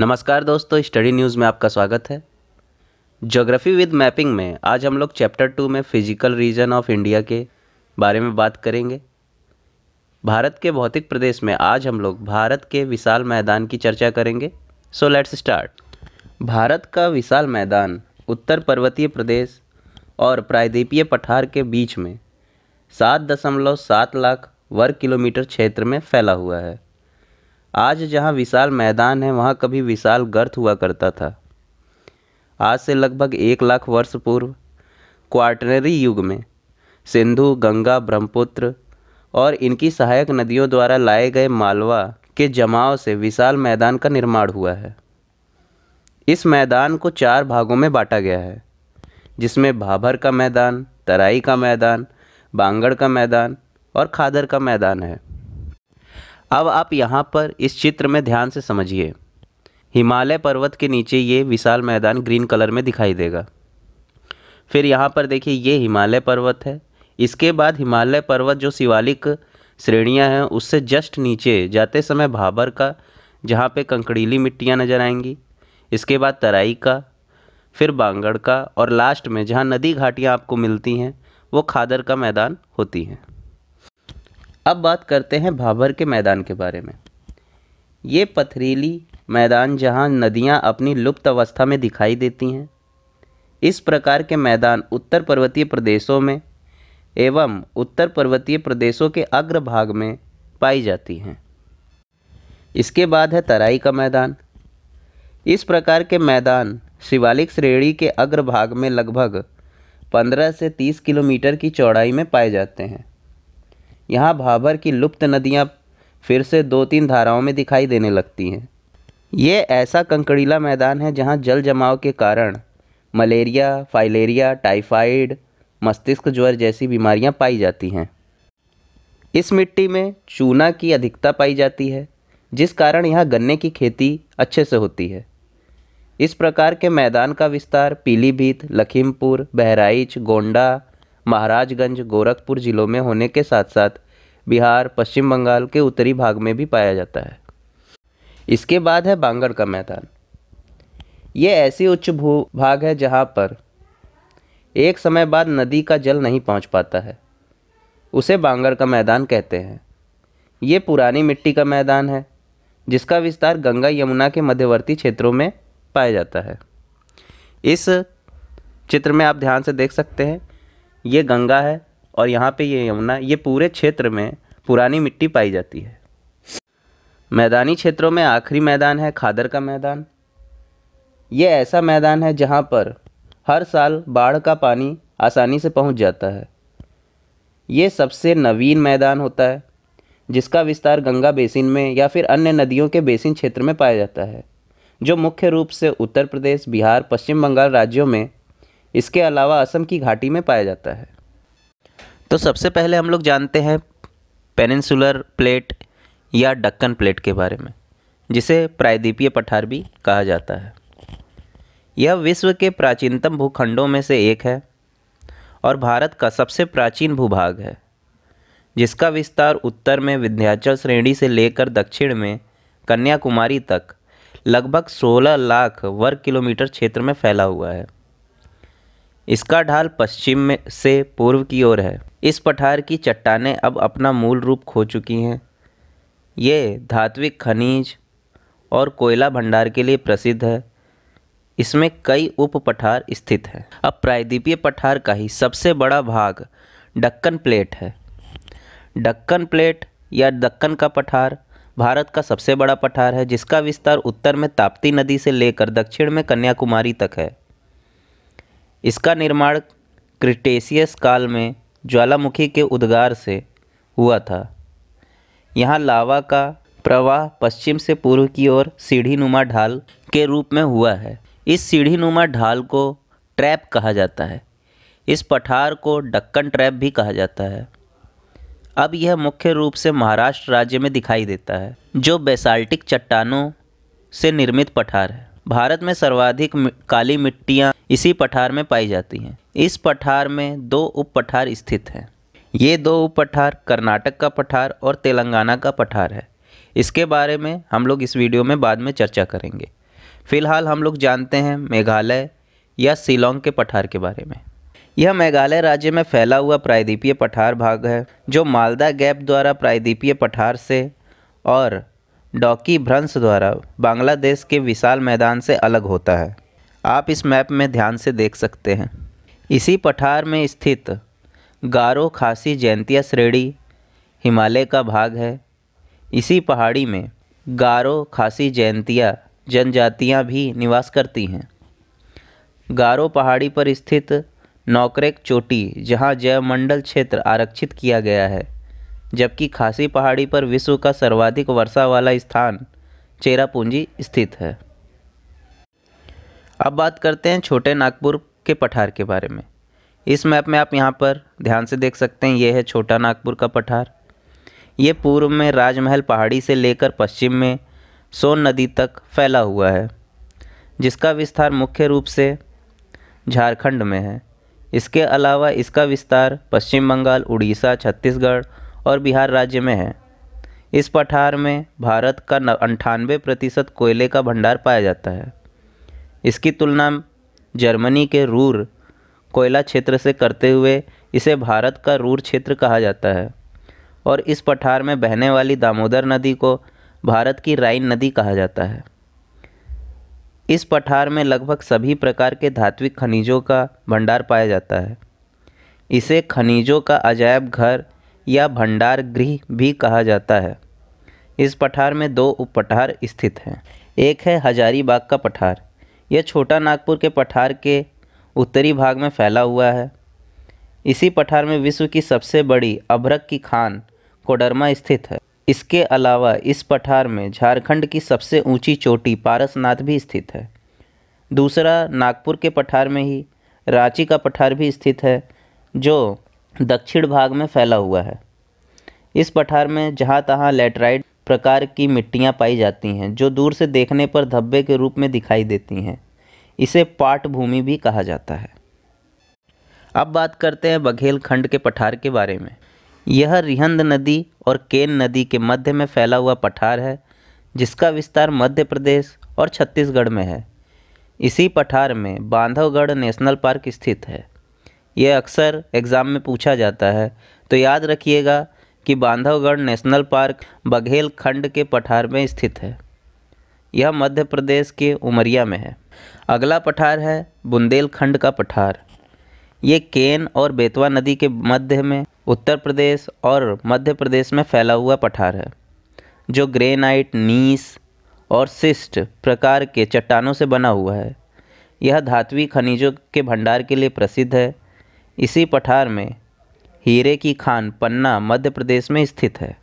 नमस्कार दोस्तों study news में आपका स्वागत है जोग्राफ़ी विद मैपिंग में आज हम लोग चैप्टर टू में फिजिकल रीजन ऑफ इंडिया के बारे में बात करेंगे भारत के भौतिक प्रदेश में आज हम लोग भारत के विशाल मैदान की चर्चा करेंगे सो लेट्स स्टार्ट भारत का विशाल मैदान उत्तर पर्वतीय प्रदेश और प्रायद्वीपीय पठार के बीच में सात दशमलव सात लाख वर्ग किलोमीटर क्षेत्र में फैला हुआ है आज जहाँ विशाल मैदान है वहाँ कभी विशाल गर्त हुआ करता था आज से लगभग एक लाख वर्ष पूर्व क्वार्टनरी युग में सिंधु गंगा ब्रह्मपुत्र और इनकी सहायक नदियों द्वारा लाए गए मालवा के जमाव से विशाल मैदान का निर्माण हुआ है इस मैदान को चार भागों में बांटा गया है जिसमें भाभर का मैदान तराई का मैदान बांगड़ का मैदान और खादर का मैदान है अब आप यहाँ पर इस चित्र में ध्यान से समझिए हिमालय पर्वत के नीचे ये विशाल मैदान ग्रीन कलर में दिखाई देगा फिर यहाँ पर देखिए ये हिमालय पर्वत है इसके बाद हिमालय पर्वत जो शिवालिक श्रेणियाँ हैं उससे जस्ट नीचे जाते समय भाबर का जहाँ पे कंकड़ीली मिट्टियाँ नज़र आएंगी इसके बाद तराई का फिर बांगड़ का और लास्ट में जहाँ नदी घाटियाँ आपको मिलती हैं वो खादर का मैदान होती हैं अब बात करते हैं भाबर के मैदान के बारे में ये पथरीली मैदान जहाँ नदियाँ अपनी लुप्त अवस्था में दिखाई देती हैं इस प्रकार के मैदान उत्तर पर्वतीय प्रदेशों में एवं उत्तर पर्वतीय प्रदेशों के अग्र भाग में पाई जाती हैं इसके बाद है तराई का मैदान इस प्रकार के मैदान शिवालिक श्रेणी के अग्र भाग में लगभग 15 से 30 किलोमीटर की चौड़ाई में पाए जाते हैं यहाँ भाबर की लुप्त नदियाँ फिर से दो तीन धाराओं में दिखाई देने लगती हैं ये ऐसा कंकड़ीला मैदान है जहाँ जल जमाव के कारण मलेरिया फाइलेरिया टाइफाइड मस्तिष्क ज्वर जैसी बीमारियाँ पाई जाती हैं इस मिट्टी में चूना की अधिकता पाई जाती है जिस कारण यहाँ गन्ने की खेती अच्छे से होती है इस प्रकार के मैदान का विस्तार पीलीभीत लखीमपुर बहराइच गोंडा महाराजगंज गोरखपुर ज़िलों में होने के साथ साथ बिहार पश्चिम बंगाल के उत्तरी भाग में भी पाया जाता है इसके बाद है बांगड़ का मैदान ये ऐसी उच्च भू भाग है जहाँ पर एक समय बाद नदी का जल नहीं पहुँच पाता है उसे बांगड़ का मैदान कहते हैं ये पुरानी मिट्टी का मैदान है जिसका विस्तार गंगा यमुना के मध्यवर्ती क्षेत्रों में पाया जाता है इस चित्र में आप ध्यान से देख सकते हैं ये गंगा है और यहाँ पे ये यमुना ये पूरे क्षेत्र में पुरानी मिट्टी पाई जाती है मैदानी क्षेत्रों में आखिरी मैदान है खादर का मैदान ये ऐसा मैदान है जहाँ पर हर साल बाढ़ का पानी आसानी से पहुँच जाता है ये सबसे नवीन मैदान होता है जिसका विस्तार गंगा बेसिन में या फिर अन्य नदियों के बेसिन क्षेत्र में पाया जाता है जो मुख्य रूप से उत्तर प्रदेश बिहार पश्चिम बंगाल राज्यों में इसके अलावा असम की घाटी में पाया जाता है तो सबसे पहले हम लोग जानते हैं पेनिनसुलर प्लेट या डक्कन प्लेट के बारे में जिसे प्रायद्वीपीय पठार भी कहा जाता है यह विश्व के प्राचीनतम भूखंडों में से एक है और भारत का सबसे प्राचीन भूभाग है जिसका विस्तार उत्तर में विंध्याचल श्रेणी से लेकर दक्षिण में कन्याकुमारी तक लगभग 16 लाख वर्ग किलोमीटर क्षेत्र में फैला हुआ है इसका ढाल पश्चिम में से पूर्व की ओर है इस पठार की चट्टानें अब अपना मूल रूप खो चुकी हैं ये धात्विक खनिज और कोयला भंडार के लिए प्रसिद्ध है इसमें कई उप पठार स्थित हैं अब प्रायद्वीपीय पठार का ही सबसे बड़ा भाग डक्कन प्लेट है डक्कन प्लेट या दक्कन का पठार भारत का सबसे बड़ा पठार है जिसका विस्तार उत्तर में ताप्ती नदी से लेकर दक्षिण में कन्याकुमारी तक है इसका निर्माण क्रिटेशियस काल में ज्वालामुखी के उद्गार से हुआ था यहाँ लावा का प्रवाह पश्चिम से पूर्व की ओर सीढ़ी नुमा ढाल के रूप में हुआ है इस सीढ़ी नुमा ढाल को ट्रैप कहा जाता है इस पठार को डक्कन ट्रैप भी कहा जाता है अब यह मुख्य रूप से महाराष्ट्र राज्य में दिखाई देता है जो बेसाल्टिक चट्टानों से निर्मित पठार है भारत में सर्वाधिक काली मिट्टियाँ इसी पठार में पाई जाती हैं इस पठार में दो उप पठार स्थित हैं ये दो उप पठार कर्नाटक का पठार और तेलंगाना का पठार है इसके बारे में हम लोग इस वीडियो में बाद में चर्चा करेंगे फ़िलहाल हम लोग जानते हैं मेघालय या शिलोंग के पठार के बारे में यह मेघालय राज्य में फैला हुआ प्रायद्वीपीय पठार भाग है जो मालदा गैप द्वारा प्रायद्वीपीय पठार से और डॉकी भ्रंश द्वारा बांग्लादेश के विशाल मैदान से अलग होता है आप इस मैप में ध्यान से देख सकते हैं इसी पठार में स्थित गारो खासी जैंतिया श्रेणी हिमालय का भाग है इसी पहाड़ी में गारो खासी जैंतिया जनजातियां भी निवास करती हैं गारो पहाड़ी पर स्थित नौकरेक चोटी जहां जयमंडल क्षेत्र आरक्षित किया गया है जबकि खासी पहाड़ी पर विश्व का सर्वाधिक वर्षा वाला स्थान चेरापूंजी स्थित है अब बात करते हैं छोटे नागपुर के पठार के बारे में इस मैप में आप यहाँ पर ध्यान से देख सकते हैं ये है छोटा नागपुर का पठार ये पूर्व में राजमहल पहाड़ी से लेकर पश्चिम में सोन नदी तक फैला हुआ है जिसका विस्तार मुख्य रूप से झारखंड में है इसके अलावा इसका विस्तार पश्चिम बंगाल उड़ीसा छत्तीसगढ़ और बिहार राज्य में है इस पठार में भारत का अंठानवे प्रतिशत कोयले का भंडार पाया जाता है इसकी तुलना जर्मनी के रूर कोयला क्षेत्र से करते हुए इसे भारत का रूर क्षेत्र कहा जाता है और इस पठार में बहने वाली दामोदर नदी को भारत की राइन नदी कहा जाता है इस पठार में लगभग सभी प्रकार के धात्विक खनिजों का भंडार पाया जाता है इसे खनिजों का अजायब घर या भंडार गृह भी कहा जाता है इस पठार में दो उप पठार स्थित हैं एक है हजारीबाग का पठार यह छोटा नागपुर के पठार के उत्तरी भाग में फैला हुआ है इसी पठार में विश्व की सबसे बड़ी अभ्रक की खान कोडरमा स्थित है इसके अलावा इस पठार में झारखंड की सबसे ऊंची चोटी पारसनाथ भी स्थित है दूसरा नागपुर के पठार में ही रांची का पठार भी स्थित है जो दक्षिण भाग में फैला हुआ है इस पठार में जहाँ तहाँ लेटराइट प्रकार की मिट्टियाँ पाई जाती हैं जो दूर से देखने पर धब्बे के रूप में दिखाई देती हैं इसे पाट भूमि भी कहा जाता है अब बात करते हैं बघेल खंड के पठार के बारे में यह रिहंद नदी और केन नदी के मध्य में फैला हुआ पठार है जिसका विस्तार मध्य प्रदेश और छत्तीसगढ़ में है इसी पठार में बांधवगढ़ नेशनल पार्क स्थित है ये अक्सर एग्ज़ाम में पूछा जाता है तो याद रखिएगा कि बांधवगढ़ नेशनल पार्क बघेल खंड के पठार में स्थित है यह मध्य प्रदेश के उमरिया में है अगला पठार है बुंदेलखंड का पठार ये केन और बेतवा नदी के मध्य में उत्तर प्रदेश और मध्य प्रदेश में फैला हुआ पठार है जो ग्रेनाइट नीस और सिस्ट प्रकार के चट्टानों से बना हुआ है यह धातुवी खनिजों के भंडार के लिए प्रसिद्ध है इसी पठार में हीरे की खान पन्ना मध्य प्रदेश में स्थित है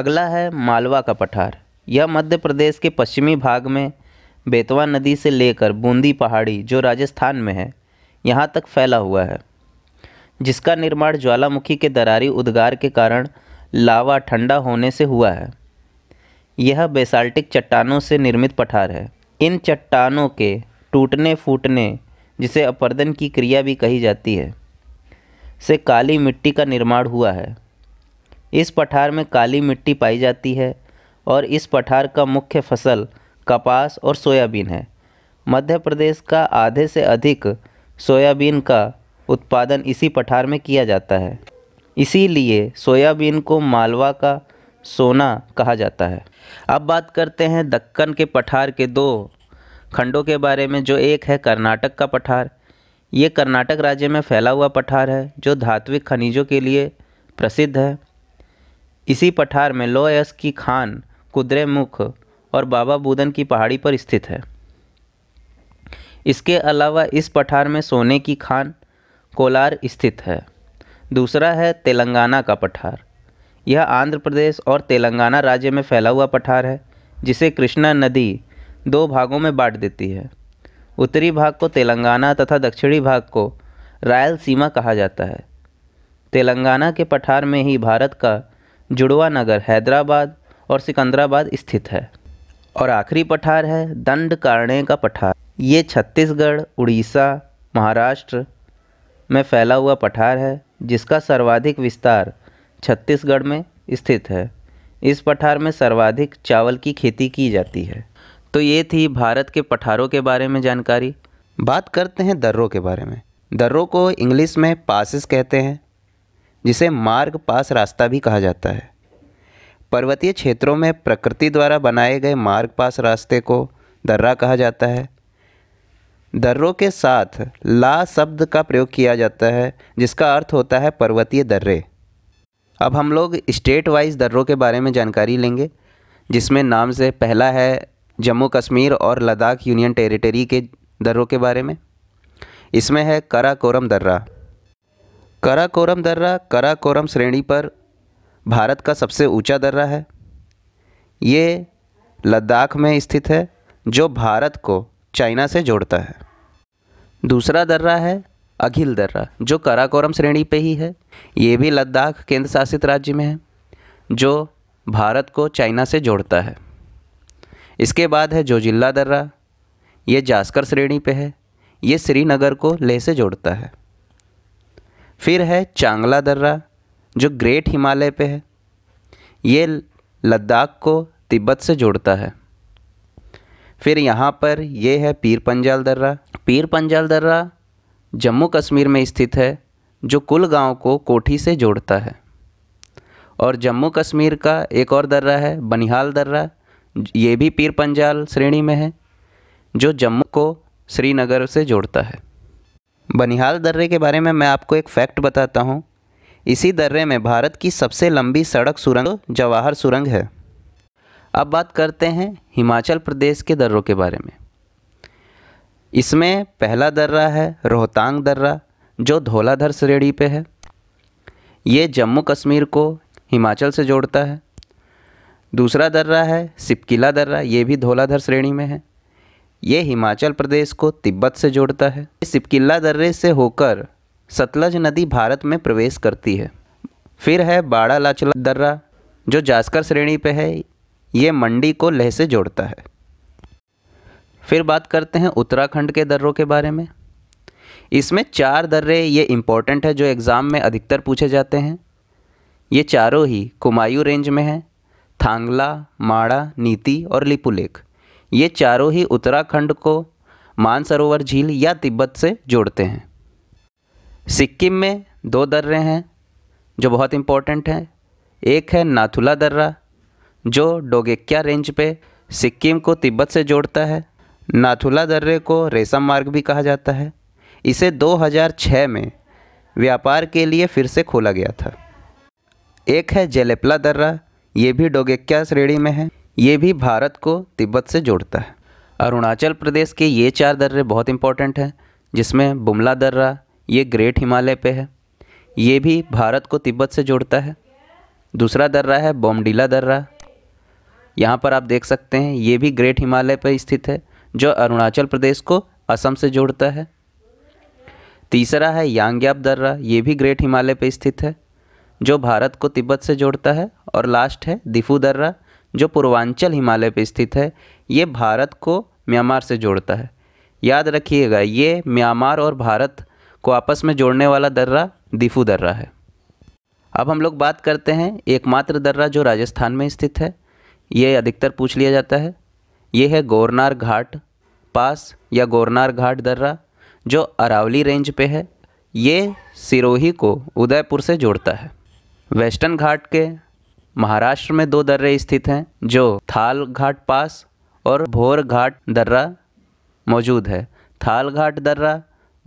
अगला है मालवा का पठार यह मध्य प्रदेश के पश्चिमी भाग में बेतवा नदी से लेकर बूंदी पहाड़ी जो राजस्थान में है यहाँ तक फैला हुआ है जिसका निर्माण ज्वालामुखी के दरारी उद्गार के कारण लावा ठंडा होने से हुआ है यह बेसाल्टिक चट्टानों से निर्मित पठार है इन चट्टानों के टूटने फूटने जिसे अपर्दन की क्रिया भी कही जाती है से काली मिट्टी का निर्माण हुआ है इस पठार में काली मिट्टी पाई जाती है और इस पठार का मुख्य फसल कपास और सोयाबीन है मध्य प्रदेश का आधे से अधिक सोयाबीन का उत्पादन इसी पठार में किया जाता है इसीलिए सोयाबीन को मालवा का सोना कहा जाता है अब बात करते हैं दक्कन के पठार के दो खंडों के बारे में जो एक है कर्नाटक का पठार ये कर्नाटक राज्य में फैला हुआ पठार है जो धात्विक खनिजों के लिए प्रसिद्ध है इसी पठार में लोयस की खान कुद्रेमुख और बाबा बूदन की पहाड़ी पर स्थित है इसके अलावा इस पठार में सोने की खान कोलार स्थित है दूसरा है तेलंगाना का पठार यह आंध्र प्रदेश और तेलंगाना राज्य में फैला हुआ पठार है जिसे कृष्णा नदी दो भागों में बांट देती है उत्तरी भाग को तेलंगाना तथा दक्षिणी भाग को रायलसीमा कहा जाता है तेलंगाना के पठार में ही भारत का जुड़वा नगर हैदराबाद और सिकंदराबाद स्थित है और आखिरी पठार है दंड कारणे का पठार ये छत्तीसगढ़ उड़ीसा महाराष्ट्र में फैला हुआ पठार है जिसका सर्वाधिक विस्तार छत्तीसगढ़ में स्थित है इस पठार में सर्वाधिक चावल की खेती की जाती है तो ये थी भारत के पठारों के बारे में जानकारी बात करते हैं दर्रों के बारे में दर्रों को इंग्लिश में पासिस कहते हैं जिसे मार्ग पास रास्ता भी कहा जाता है पर्वतीय क्षेत्रों में प्रकृति द्वारा बनाए गए मार्ग पास रास्ते को दर्रा कहा जाता है दर्रों के साथ ला शब्द का प्रयोग किया जाता है जिसका अर्थ होता है पर्वतीय दर्रे अब हम लोग स्टेट वाइज दर्रों के बारे में जानकारी लेंगे जिसमें नाम से पहला है जम्मू कश्मीर और लद्दाख यूनियन टेरिटरी के दर्रों के बारे में इसमें है कराकोरम दर्रा कराकोरम दर्रा कराकोरम श्रेणी पर भारत का सबसे ऊंचा दर्रा है ये लद्दाख में स्थित है जो भारत को चाइना से जोड़ता है दूसरा दर्रा है अघिल दर्रा जो कराकोरम श्रेणी पे ही है ये भी लद्दाख केंद्र शासित राज्य में है जो भारत को चाइना से जोड़ता है इसके बाद है जोजिल्ला दर्रा ये जास्कर श्रेणी पे है ये श्रीनगर को लेह से जोड़ता है फिर है चांगला दर्रा जो ग्रेट हिमालय पे है ये लद्दाख को तिब्बत से जोड़ता है फिर यहाँ पर यह है पीर पंजाल दर्रा पीर पंजाल दर्रा जम्मू कश्मीर में स्थित है जो कुल गांव को कोठी से जोड़ता है और जम्मू कश्मीर का एक और दर्रा है बनिहाल दर्रा ये भी पीर पंजाल श्रेणी में है जो जम्मू को श्रीनगर से जोड़ता है बनिहाल दर्रे के बारे में मैं आपको एक फैक्ट बताता हूँ इसी दर्रे में भारत की सबसे लंबी सड़क सुरंग जवाहर सुरंग है अब बात करते हैं हिमाचल प्रदेश के दर्रों के बारे में इसमें पहला दर्रा है रोहतांग दर्रा जो धौलाधर श्रेणी पे है ये जम्मू कश्मीर को हिमाचल से जोड़ता है दूसरा दर्रा है सिपकिला दर्रा ये भी धौलाधर श्रेणी में है ये हिमाचल प्रदेश को तिब्बत से जोड़ता है सिपकिला दर्रे से होकर सतलज नदी भारत में प्रवेश करती है फिर है बाड़ा लाचला दर्रा जो जास्कर श्रेणी पे है ये मंडी को लह से जोड़ता है फिर बात करते हैं उत्तराखंड के दर्रों के बारे में इसमें चार दर्रे ये इम्पॉर्टेंट है जो एग्ज़ाम में अधिकतर पूछे जाते हैं ये चारों ही कुमायूं रेंज में हैं थांगला माड़ा नीति और लिपुलेख ये चारों ही उत्तराखंड को मानसरोवर झील या तिब्बत से जोड़ते हैं सिक्किम में दो दर्रे हैं जो बहुत इम्पोर्टेंट हैं एक है नाथुला दर्रा जो डोगेक्या रेंज पे सिक्किम को तिब्बत से जोड़ता है नाथुला दर्रे को रेशम मार्ग भी कहा जाता है इसे 2006 में व्यापार के लिए फिर से खोला गया था एक है जेलेपला दर्रा ये भी डोगेक्या श्रेणी में है ये भी भारत को तिब्बत से जोड़ता है अरुणाचल प्रदेश के ये चार दर्रे बहुत इंपॉर्टेंट हैं जिसमें बुमला दर्रा ये ग्रेट हिमालय पे है ये भी भारत को तिब्बत से जोड़ता है दूसरा दर्रा है बोमडीला दर्रा यहाँ पर आप देख सकते हैं ये भी ग्रेट हिमालय पर स्थित है जो अरुणाचल प्रदेश को असम से जोड़ता है तीसरा है यांग्याप दर्रा ये भी ग्रेट हिमालय पर स्थित है जो भारत को तिब्बत से जोड़ता है और लास्ट है दिफू दर्रा जो पूर्वांचल हिमालय पर स्थित है ये भारत को म्यांमार से जोड़ता है याद रखिएगा ये म्यांमार और भारत को आपस में जोड़ने वाला दर्रा दिफू दर्रा है अब हम लोग बात करते हैं एकमात्र दर्रा जो राजस्थान में स्थित है ये अधिकतर पूछ लिया जाता है ये है गोरनार घाट पास या गोरनार घाट दर्रा जो अरावली रेंज पे है ये सिरोही को उदयपुर से जोड़ता है वेस्टर्न घाट के महाराष्ट्र में दो दर्रे स्थित हैं जो थाल घाट पास और भोर घाट दर्रा मौजूद है थाल घाट दर्रा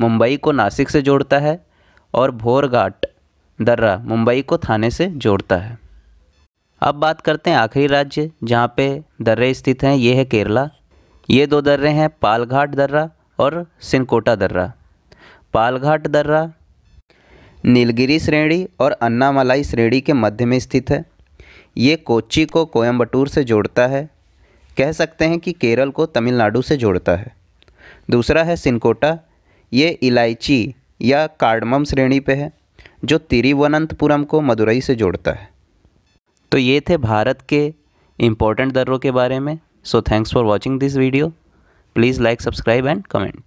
मुंबई को नासिक से जोड़ता है और भोर घाट दर्रा मुंबई को थाने से जोड़ता है अब बात करते हैं आखिरी राज्य जहाँ पे दर्रे स्थित हैं ये है केरला ये दो दर्रे हैं पालघाट दर्रा और सिनकोटा दर्रा पालघाट दर्रा नीलगिरी श्रेणी और अन्नामलाई श्रेणी के मध्य में स्थित है ये कोच्चि को कोयम्बटूर से जोड़ता है कह सकते हैं कि केरल को तमिलनाडु से जोड़ता है दूसरा है सिनकोटा ये इलायची या कार्डमम श्रेणी पे है जो तिरुवनंतपुरम को मदुरई से जोड़ता है तो ये थे भारत के इम्पोर्टेंट दर्रों के बारे में so thanks for watching this video please like subscribe and comment